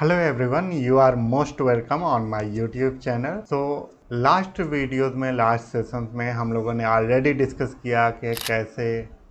Hello everyone you are most welcome on my YouTube channel so last videos में last sessions में हम लोगों ने ऑलरेडी डिस्कस किया कि कैसे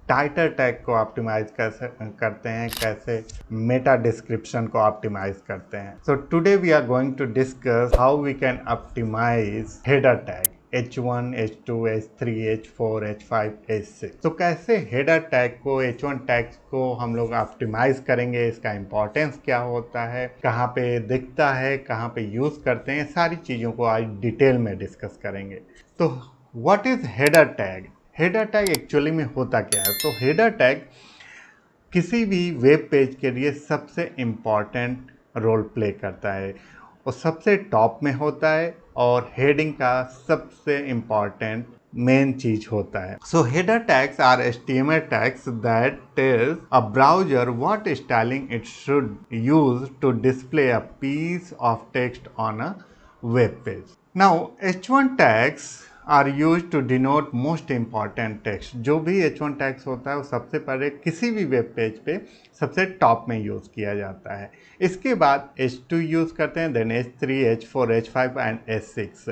टाइटर टैग को ऑप्टिमाइज कैसे करते हैं कैसे मेटा डिस्क्रिप्शन को ऑप्टिमाइज करते हैं so today we are going to discuss how we can optimise header tag H1, H2, H3, H4, H5, H6 तो कैसे हेडर टैग को H1 टैग को हम लोग ऑप्टिमाइज करेंगे इसका इम्पोर्टेंस क्या होता है कहाँ पे दिखता है कहाँ पे यूज़ करते हैं सारी चीज़ों को आज डिटेल में डिस्कस करेंगे तो what is header tag header tag actually में होता क्या है तो हेडर टैग किसी भी वेब पेज के लिए सबसे इम्पॉर्टेंट रोल प्ले करता है और सबसे टॉप में होता है और हेडिंग का सबसे इम्पॉर्टेंट मेन चीज होता है so header tags are as a tags that tells a browser what styling it should use to display a piece of text on a web page now H one tags are use to denote most important tags जो भी H one tax होता है वो सबसे पहले किसी भी web page पे सबसे टॉप में यूज़ किया जाता है इसके बाद एच टू यूज़ करते हैं then H three H four H five and H six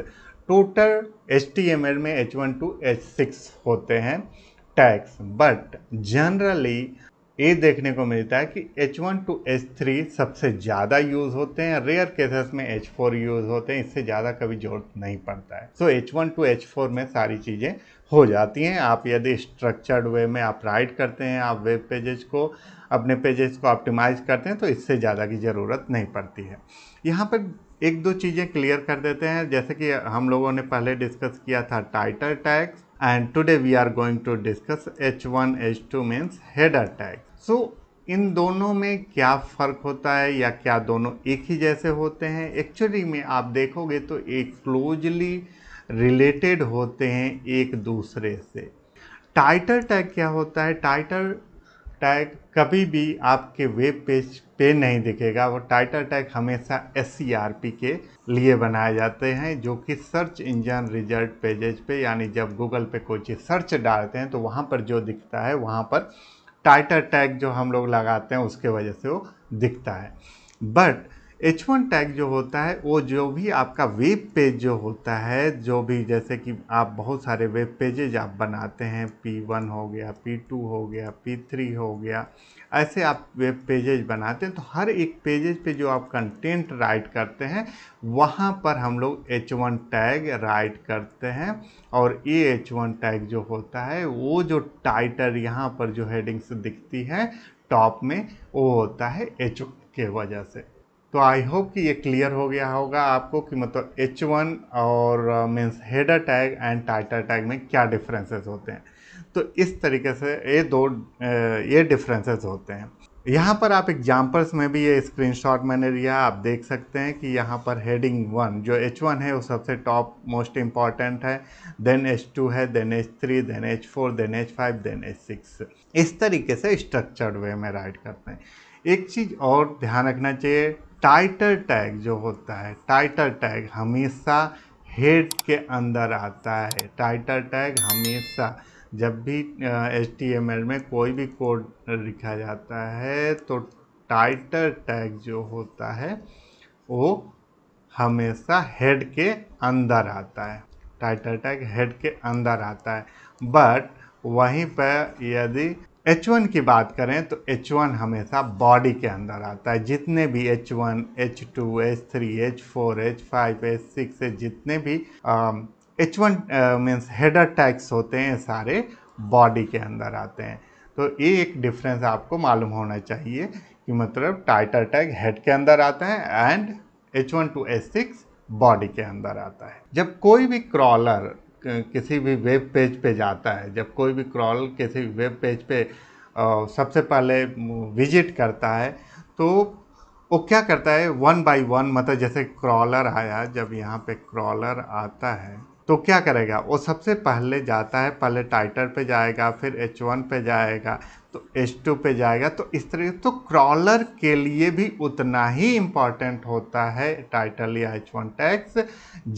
total एच टी एम एल में H one to H six होते हैं टैक्स बट जनरली ये देखने को मिलता है कि H1 टू एच सबसे ज़्यादा यूज़ होते हैं रेयर केसेस में H4 यूज़ होते हैं इससे ज़्यादा कभी ज़रूरत नहीं पड़ता है सो so, H1 टू एच में सारी चीज़ें हो जाती हैं आप यदि स्ट्रक्चर्ड वे में आप राइट करते हैं आप वेब पेजेस को अपने पेजेस को ऑप्टिमाइज़ करते हैं तो इससे ज़्यादा की ज़रूरत नहीं पड़ती है यहाँ पर एक दो चीज़ें क्लियर कर देते हैं जैसे कि हम लोगों ने पहले डिस्कस किया था title tags and today we are going to discuss H1 H2 means head attack. So इन दोनों में क्या फ़र्क होता है या क्या दोनों एक ही जैसे होते हैं एक्चुअली में आप देखोगे तो एक क्लोजली रिलेटेड होते हैं एक दूसरे से टाइटर टैग क्या होता है टाइटर टैग कभी भी आपके वेब पेज पे नहीं दिखेगा वो टाइटल टैग हमेशा एस e के लिए बनाए जाते हैं जो कि सर्च इंजन रिजल्ट पेजेज पे यानी जब गूगल पे कोई चीज़ सर्च डालते हैं तो वहाँ पर जो दिखता है वहाँ पर टाइटल टैग जो हम लोग लगाते हैं उसके वजह से वो दिखता है बट एच वन टैग जो होता है वो जो भी आपका वेब पेज जो होता है जो भी जैसे कि आप बहुत सारे वेब पेजेज आप बनाते हैं पी वन हो गया पी टू हो गया पी थ्री हो गया ऐसे आप वेब पेजेज बनाते हैं तो हर एक पेजेज पे जो आप कंटेंट राइट करते हैं वहाँ पर हम लोग एच वन टैग राइट करते हैं और ये एच वन टैग जो होता है वो जो टाइटल यहाँ पर जो हेडिंग्स दिखती है टॉप में वो होता है एच के वजह से तो आई होप कि ये क्लियर हो गया होगा आपको कि मतलब एच वन और means header tag and title tag में क्या डिफरेंसेस होते हैं तो इस तरीके से ये दो uh, ये डिफरेंसेस होते हैं यहाँ पर आप एग्जाम्पल्स में भी ये स्क्रीनशॉट मैंने लिया आप देख सकते हैं कि यहाँ पर हेडिंग वन जो एच वन है वो सबसे टॉप मोस्ट इम्पॉर्टेंट है देन एच टू है then H three then H four then H five then H six इस तरीके से स्ट्रक्चर्ड वे में राइट करते हैं एक चीज़ और ध्यान रखना चाहिए टाइटल टैग जो होता है टाइटल टैग हमेशा हेड के अंदर आता है टाइटल टैग हमेशा जब भी एच में कोई भी कोड लिखा जाता है तो टाइटल टैग जो होता है वो हमेशा हेड के अंदर आता है टाइटल टैग हेड के अंदर आता है बट वहीं पर यदि H1 की बात करें तो H1 हमेशा बॉडी के अंदर आता है जितने भी H1, H2, H3, H4, H5, H6 जितने भी H one means header tags होते हैं सारे बॉडी के अंदर आते हैं तो ये एक डिफरेंस आपको मालूम होना चाहिए कि मतलब टाइटर टैग हेड के अंदर आते हैं and H one to H six body के अंदर आता है जब कोई भी क्रॉलर किसी भी वेब पेज पे जाता है जब कोई भी क्रॉल किसी वेब पेज पे सबसे पहले विजिट करता है तो वो क्या करता है वन बाय वन मतलब जैसे क्रॉलर आया जब यहाँ पे क्रॉलर आता है तो क्या करेगा वो सबसे पहले जाता है पहले टाइटर पे जाएगा फिर एच वन पे जाएगा तो एच टू पे जाएगा तो इस तरीके तो क्रॉलर के लिए भी उतना ही इम्पॉर्टेंट होता है टाइटल या एच वन टैक्स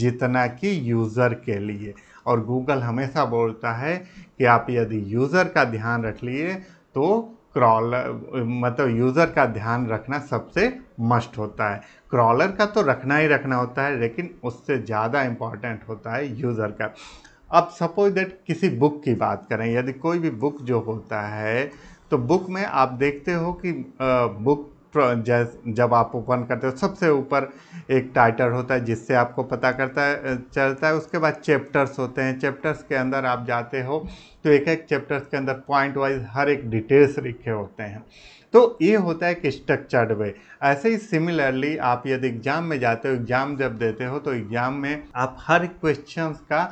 जितना कि यूज़र के लिए और गूगल हमेशा बोलता है कि आप यदि यूज़र का ध्यान रख लिए तो क्रॉलर मतलब यूज़र का ध्यान रखना सबसे मस्ट होता है क्रॉलर का तो रखना ही रखना होता है लेकिन उससे ज़्यादा इम्पॉर्टेंट होता है यूज़र का अब सपोज दैट किसी बुक की बात करें यदि कोई भी बुक जो होता है तो बुक में आप देखते हो कि बुक जब आप ओपन करते हो सबसे ऊपर एक टाइटल होता है जिससे आपको पता करता है चलता है उसके बाद चैप्टर्स होते हैं चैप्टर्स के अंदर आप जाते हो तो एक एक चैप्टर्स के अंदर पॉइंट वाइज हर एक डिटेल्स लिखे होते हैं तो ये होता है एक स्ट्रक्चर्ड वे ऐसे ही सिमिलरली आप यदि एग्ज़ाम में जाते हो एग्ज़ाम जब देते हो तो एग्ज़ाम में आप हर क्वेश्चन का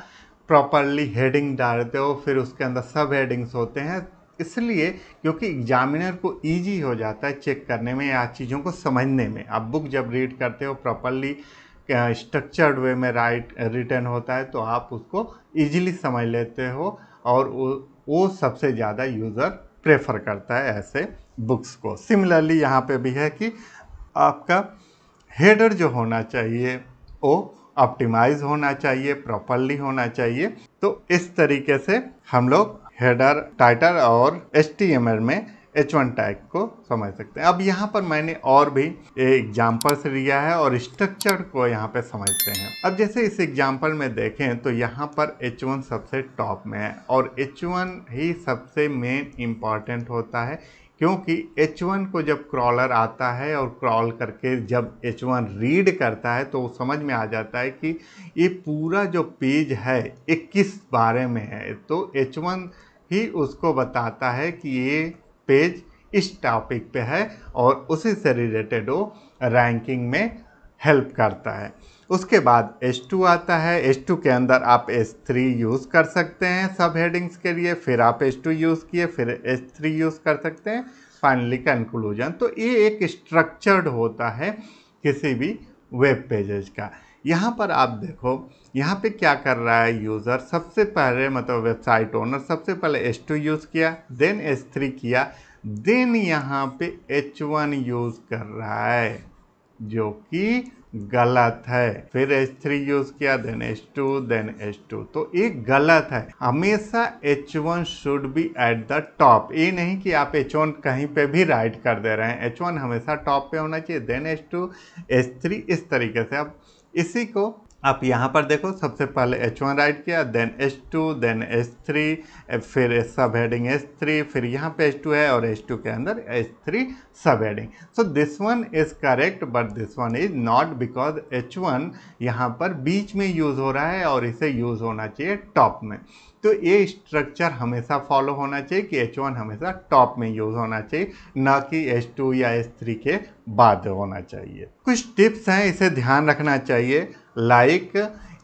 प्रॉपरली हेडिंग डालते हो फिर उसके अंदर सब हेडिंग्स होते हैं इसलिए क्योंकि एग्जामिनर को ईजी हो जाता है चेक करने में या चीज़ों को समझने में आप बुक जब रीड करते हो प्रॉपरली स्ट्रक्चर्ड वे में राइट रिटर्न होता है तो आप उसको इजीली समझ लेते हो और वो, वो सबसे ज़्यादा यूज़र प्रेफर करता है ऐसे बुक्स को सिमिलरली यहाँ पे भी है कि आपका हेडर जो होना चाहिए वो ऑप्टिमाइज होना चाहिए प्रॉपरली होना चाहिए तो इस तरीके से हम लोग हेडर टाइटर और एच में एच वन टैग को समझ सकते हैं अब यहाँ पर मैंने और भी एग्जाम्पल्स लिया है और स्ट्रक्चर को यहाँ पे समझते हैं अब जैसे इस एग्जाम्पल में देखें तो यहाँ पर एच वन सबसे टॉप में है और एच वन ही सबसे मेन इम्पॉर्टेंट होता है क्योंकि H1 को जब क्रॉलर आता है और क्रॉल करके जब H1 रीड करता है तो वो समझ में आ जाता है कि ये पूरा जो पेज है ये किस बारे में है तो H1 ही उसको बताता है कि ये पेज इस टॉपिक पे है और उसी से रिलेटेड वो रैंकिंग में हेल्प करता है उसके बाद टू आता है टू के अंदर आप थ्री यूज़ कर सकते हैं सब हेडिंग्स के लिए फिर आप टू यूज़ किए फिर थ्री यूज़ कर सकते हैं फाइनली कंक्लूजन तो ये एक स्ट्रक्चर्ड होता है किसी भी वेब पेजेज का यहाँ पर आप देखो यहाँ पे क्या कर रहा है यूज़र सबसे पहले मतलब वेबसाइट ओनर सबसे पहले एस टू यूज़ किया देन एस थ्री किया देन यहाँ पे एच वन यूज़ कर रहा है जो कि गलत है फिर थ्री यूज किया देन टू देन टू तो ये गलत है हमेशा H one should be at the top ये नहीं कि आप एच वन कहीं पे भी राइट कर दे रहे हैं एच वन हमेशा टॉप पे होना चाहिए देन टू एच थ्री इस तरीके से आप Y seco आप यहाँ पर देखो सबसे पहले H1 राइट किया देन H2 देन H3 फिर सब हेडिंग H3 फिर यहाँ पे H2 है और H2 के अंदर H3 सब heading so this one is correct but this one is not because H1 यहाँ पर बीच में यूज़ हो रहा है और इसे यूज़ होना चाहिए टॉप में तो ये स्ट्रक्चर हमेशा फॉलो होना चाहिए कि H1 हमेशा टॉप में यूज़ होना चाहिए ना कि H2 या H3 के बाद होना चाहिए कुछ टिप्स हैं इसे ध्यान रखना चाहिए लाइक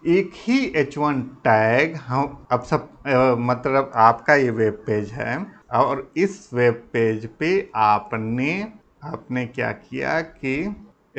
एक ही एच वन टैग हम अब सब मतलब आपका ये वेब पेज है और इस वेब पेज पे आपने आपने क्या किया कि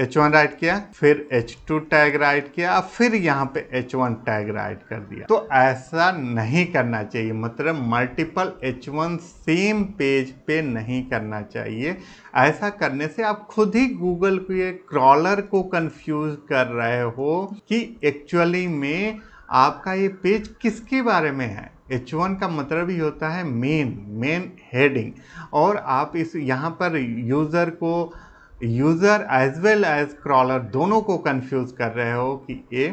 एच वन राइट किया फिर एच टू टैग राइट किया फिर यहाँ पे एच वन टैग राइट कर दिया तो ऐसा नहीं करना चाहिए मतलब multiple H one same page पे नहीं करना चाहिए ऐसा करने से आप खुद ही गूगल के क्रॉलर को कंफ्यूज कर रहे हो कि एक्चुअली में आपका ये पेज किसके बारे में है एच वन का मतलब ही होता है मेन मेन हेडिंग और आप इस यहाँ पर यूज़र को user as well as crawler दोनों को कंफ्यूज कर रहे हो कि ये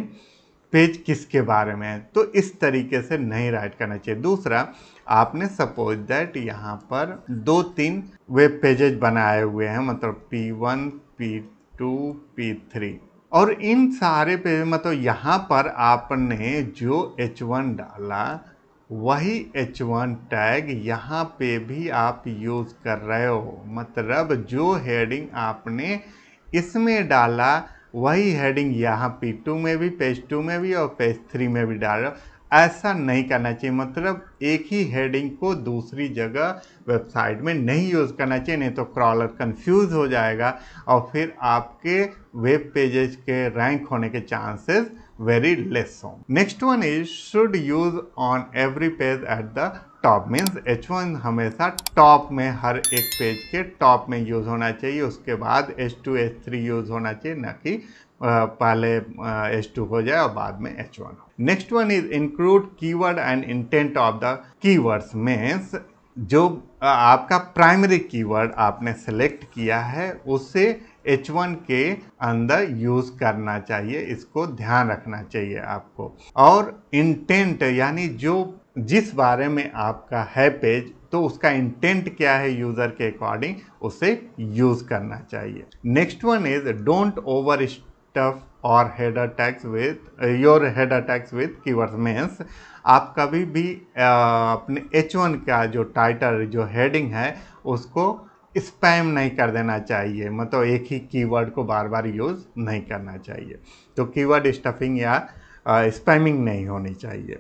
पेज किसके बारे में है तो इस तरीके से नहीं राइट करना चाहिए दूसरा आपने सपोज दैट यहाँ पर दो तीन वेब पेजेज बनाए हुए हैं मतलब P one P two P three और इन सारे पेज मतलब यहाँ पर आपने जो एच वन डाला वही एच वन टैग यहाँ पे भी आप यूज़ कर रहे हो मतलब जो हेडिंग आपने इसमें डाला वही हेडिंग यहाँ पी टू में भी पेज टू में भी और पेज थ्री में भी डाल रहे हो ऐसा नहीं करना चाहिए मतलब एक ही हेडिंग को दूसरी जगह वेबसाइट में नहीं यूज़ करना चाहिए नहीं तो क्रॉलर कंफ्यूज हो जाएगा और फिर आपके वेब पेजेस के रैंक होने के chances very less so. Next one is should use on every page at the top means H one हमेशा टॉप में हर एक पेज के टॉप में यूज़ होना चाहिए उसके बाद H two H three use होना चाहिए ना कि पहले एच टू हो जाए और बाद में एच वन हो next one is include keyword and intent of the keywords means जो आपका प्राइमरी कीवर्ड आपने सेलेक्ट किया है उसे वन के अंदर यूज़ करना चाहिए इसको ध्यान रखना चाहिए आपको और इंटेंट यानी जो जिस बारे में आपका है पेज तो उसका इंटेंट क्या है यूज़र के अकॉर्डिंग उसे यूज़ करना चाहिए next one is don't overstuff और header tags with your header tags with keyword means आप कभी भी आ, अपने एच वन का जो टाइटल जो हेडिंग है उसको स्पैम नहीं कर देना चाहिए मतलब एक ही कीवर्ड को बार बार यूज़ नहीं करना चाहिए तो कीवर्ड स्टफिंग या स्पैमिंग uh, नहीं होनी चाहिए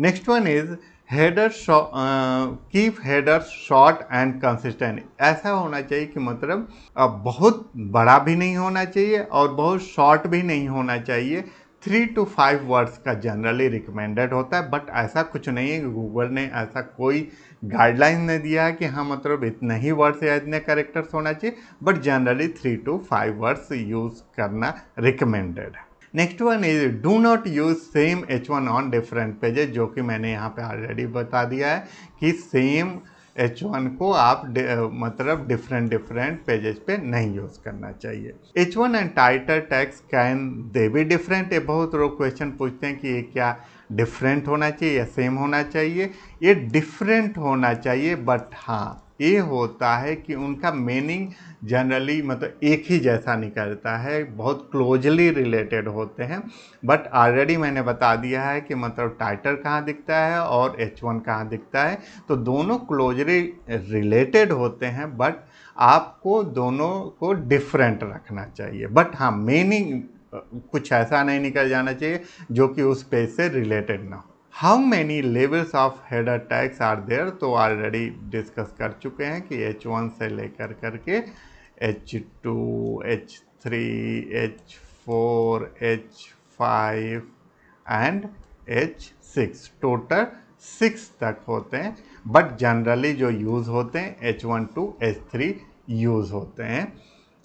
next one is header keep header short and consistent ऐसा होना चाहिए कि मतलब बहुत बड़ा भी नहीं होना चाहिए और बहुत शॉर्ट भी नहीं होना चाहिए थ्री टू फाइव वर्ड्स का जनरली रिकमेंडेड होता है बट ऐसा कुछ नहीं है गूगल ने ऐसा कोई गाइडलाइन नहीं दिया है कि हाँ मतलब इतने ही वर्ड्स या इतने करेक्टर्स होना चाहिए but generally three two five words use करना रिकमेंडेड है next one is do not use same H one on different pages जो कि मैंने यहाँ पे ऑलरेडी बता दिया है कि सेम एच वन को आप मतलब डिफरेंट डिफरेंट पेजेस पे नहीं यूज़ करना चाहिए H one and title tags can they be different ये बहुत लोग क्वेश्चन पूछते हैं कि ये क्या डिफरेंट होना चाहिए या सेम होना चाहिए ये डिफरेंट होना चाहिए बट हाँ ये होता है कि उनका मीनिंग जनरली मतलब एक ही जैसा निकलता है बहुत क्लोजली रिलेटेड होते हैं बट ऑलरेडी मैंने बता दिया है कि मतलब टाइटर कहाँ दिखता है और एच वन कहाँ दिखता है तो दोनों क्लोजली रिलेटेड होते हैं बट आपको दोनों को डिफरेंट रखना चाहिए बट हाँ मीनिंग कुछ ऐसा नहीं निकल जाना चाहिए जो कि उस पेज से रिलेटेड ना हो how many levels of header tags are there तो ऑलरेडी डिस्कस कर चुके हैं कि एच वन से लेकर करके H two H three H four H five and H six total six तक होते हैं बट जनरली जो यूज़ होते हैं H one to H three use होते हैं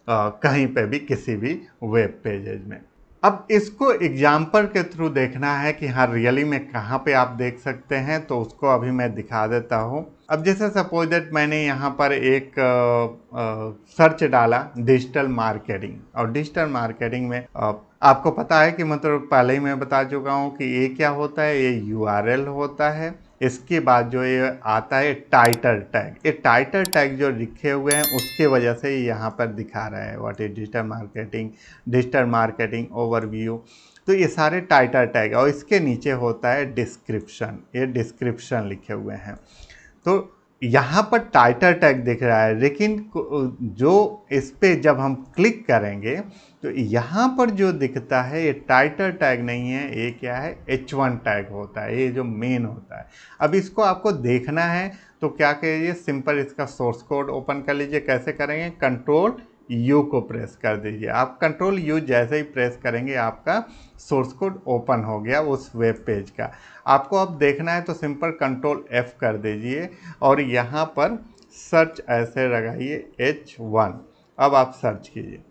आ, कहीं पे भी किसी भी वेब पेजेज में अब इसको एग्जाम्पल के थ्रू देखना है कि हाँ रियली में कहाँ पे आप देख सकते हैं तो उसको अभी मैं दिखा देता हूँ अब जैसे सपोज दैट मैंने यहाँ पर एक आ, आ, सर्च डाला डिजिटल मार्केटिंग और डिजिटल मार्केटिंग में आ, आपको पता है कि मतलब पहले ही मैं बता चुका हूँ कि ये क्या होता है ये यू होता है इसके बाद जो ये आता है टाइटल टैग ये टाइटल टैग जो लिखे हुए हैं उसके वजह से यहाँ पर दिखा रहा है what is digital marketing digital marketing overview तो ये सारे टाइटल टैग और इसके नीचे होता है डिस्क्रिप्शन ये डिस्क्रिप्शन लिखे हुए हैं तो यहाँ पर टाइटर टैग दिख रहा है लेकिन जो इस पर जब हम क्लिक करेंगे तो यहाँ पर जो दिखता है ये टाइटर टैग नहीं है ये क्या है एच वन टैग होता है ये जो मेन होता है अब इसको आपको देखना है तो क्या करिए सिंपल इसका सोर्स कोड ओपन कर लीजिए कैसे करेंगे कंट्रोल यू को प्रेस कर दीजिए आप कंट्रोल यू जैसे ही प्रेस करेंगे आपका सोर्स कोड ओपन हो गया उस वेब पेज का आपको अब देखना है तो सिंपल कंट्रोल एफ़ कर दीजिए और यहाँ पर सर्च ऐसे लगाइए एच वन अब आप सर्च कीजिए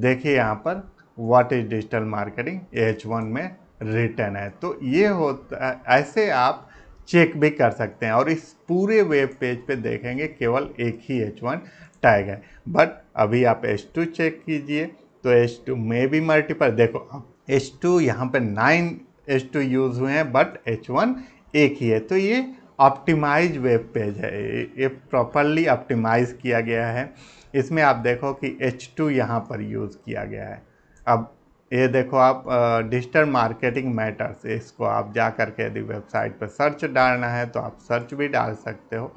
देखिए यहाँ पर what is digital marketing H one में रिटर्न है तो ये होता ऐसे आप चेक भी कर सकते हैं और इस पूरे वेब पेज पे देखेंगे केवल एक ही एच वन टैग है बट अभी आप H2 चेक कीजिए तो H2 में भी मल्टीपल देखो अब टू यहाँ पर नाइन H2 यूज़ हुए हैं बट H1 एक ही है तो ये ऑप्टिमाइज वेब पेज है ये प्रॉपरली ऑप्टिमाइज किया गया है इसमें आप देखो कि H2 यहाँ पर यूज़ किया गया है अब ये देखो आप डिजिटल मार्केटिंग मैटर्स इसको आप जा करके यदि वेबसाइट पर सर्च डालना है तो आप सर्च भी डाल सकते हो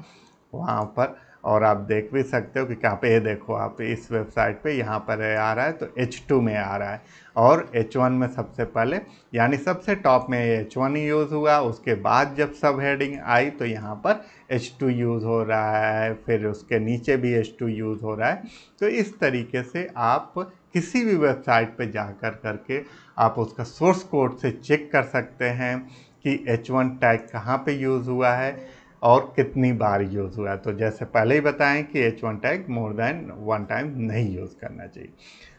वहाँ पर और आप देख भी सकते हो कि कहाँ पे ये देखो आप इस वेबसाइट पे यहाँ पर आ रहा है तो H2 में आ रहा है और H1 में सबसे पहले यानी सबसे टॉप में H1 यूज़ हुआ उसके बाद जब सब हेडिंग आई तो यहाँ पर H2 यूज़ हो रहा है फिर उसके नीचे भी H2 यूज़ हो रहा है तो इस तरीके से आप किसी भी वेबसाइट पे जाकर करके आप उसका सोर्स कोड से चेक कर सकते हैं कि H1 टैग कहाँ पे यूज़ हुआ है और कितनी बार यूज़ हुआ है तो जैसे पहले ही बताएं कि H one tag more than one time नहीं यूज़ करना चाहिए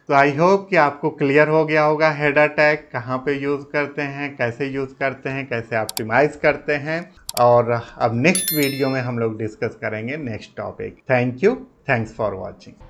तो आई होप कि आपको क्लियर हो गया होगा हेडर टैग कहाँ पे यूज़ करते हैं कैसे यूज़ करते हैं कैसे ऑप्टिमाइज करते हैं और अब नेक्स्ट वीडियो में हम लोग डिस्कस करेंगे next topic thank you thanks for watching